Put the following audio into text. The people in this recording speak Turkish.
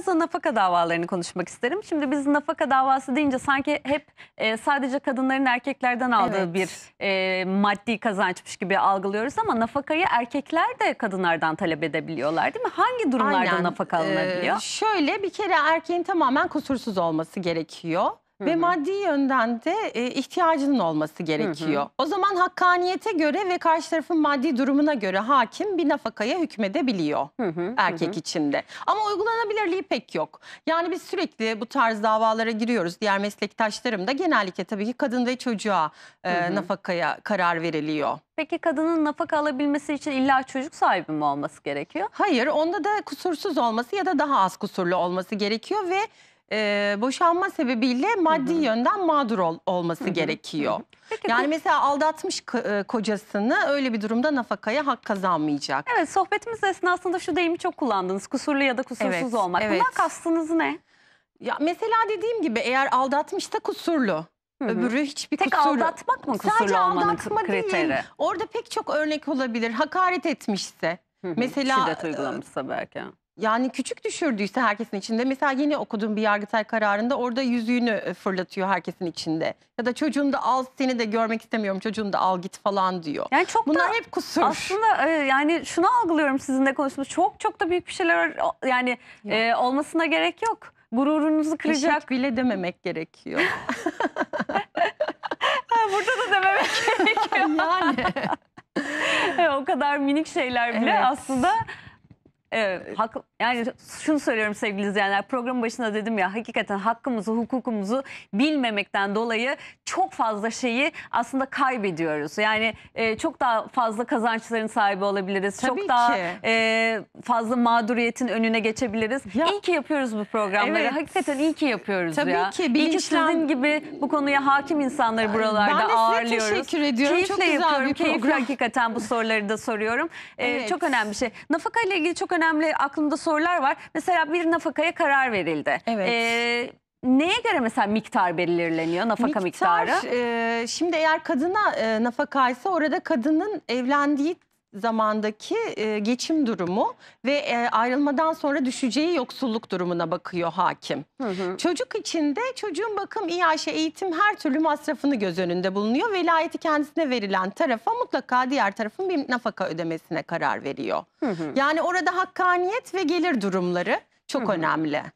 biraz da nafaka davalarını konuşmak isterim. Şimdi biz nafaka davası deyince sanki hep e, sadece kadınların erkeklerden aldığı evet. bir e, maddi kazançmış gibi algılıyoruz ama nafakayı erkekler de kadınlardan talep edebiliyorlar değil mi? Hangi durumlarda Aynen. nafaka alınabiliyor? Ee, şöyle bir kere erkeğin tamamen kusursuz olması gerekiyor. Ve maddi yönden de e, ihtiyacının olması gerekiyor. Hı hı. O zaman hakkaniyete göre ve karşı tarafın maddi durumuna göre hakim bir nafakaya hükmedebiliyor hı hı. erkek hı hı. içinde. Ama uygulanabilirliği pek yok. Yani biz sürekli bu tarz davalara giriyoruz. Diğer meslektaşlarım da genellikle tabii ki kadın ve çocuğa e, hı hı. nafakaya karar veriliyor. Peki kadının nafaka alabilmesi için illa çocuk sahibi mi olması gerekiyor? Hayır, onda da kusursuz olması ya da daha az kusurlu olması gerekiyor ve e, boşanma sebebiyle maddi Hı-hı. yönden mağdur ol, olması Hı-hı. gerekiyor. Peki, yani bu... mesela aldatmış kocasını öyle bir durumda nafakaya hak kazanmayacak. Evet sohbetimiz esnasında şu deyimi çok kullandınız. Kusurlu ya da kusursuz evet, olmak. Evet. Bundan kastınız ne? Ya mesela dediğim gibi eğer aldatmışsa kusurlu. Hı hı. Öbürü hiçbir Tek kusuru. aldatmak mı kusurlu Sadece olmanın kriteri? Değil. Orada pek çok örnek olabilir. Hakaret etmişse. Hı hı. Mesela şiddet uygulamışsa belki. Yani küçük düşürdüyse herkesin içinde mesela yeni okuduğum bir yargıtay kararında orada yüzüğünü e, fırlatıyor herkesin içinde. Ya da çocuğunu da al seni de görmek istemiyorum çocuğunu da al git falan diyor. Yani çok Bunlar da, hep kusur. Aslında e, yani şunu algılıyorum sizinle konuştuğumuz çok çok da büyük bir şeyler yani e, olmasına gerek yok. Gururunuzu kıracak. Eşek bile dememek gerekiyor. Burada da dememek gerekiyor. yani. E, o kadar minik şeyler bile evet. aslında Evet, ee, hak, yani şunu söylüyorum sevgili izleyenler program başında dedim ya hakikaten hakkımızı hukukumuzu bilmemekten dolayı çok fazla şeyi aslında kaybediyoruz. Yani e, çok daha fazla kazançların sahibi olabiliriz. Tabii çok ki. daha e, fazla mağduriyetin önüne geçebiliriz. Ya, iyi ki yapıyoruz bu programları. Evet. Hakikaten iyi ki yapıyoruz Tabii ya. Ki, bilinçlen... İyi ki sizin gibi bu konuya hakim insanları buralarda ben ağırlıyoruz. Ben teşekkür ediyorum. Keyifle çok güzel yapıyorum. bir program. Keyifle hakikaten bu soruları da soruyorum. Ee, evet. çok önemli bir şey. Nafaka ile ilgili çok önemli önemli aklımda sorular var. Mesela bir nafakaya karar verildi. Evet. Ee, Neye göre mesela miktar belirleniyor nafaka miktar, miktarı? E, şimdi eğer kadına e, nafaka ise orada kadının evlendiği zamandaki e, geçim durumu ve e, ayrılmadan sonra düşeceği yoksulluk durumuna bakıyor hakim. Hı hı. Çocuk içinde çocuğun bakım, iaşe, eğitim her türlü masrafını göz önünde bulunuyor. Velayeti kendisine verilen tarafa mutlaka diğer tarafın bir nafaka ödemesine karar veriyor. Hı hı. Yani orada hakkaniyet ve gelir durumları çok hı hı. önemli. Hı.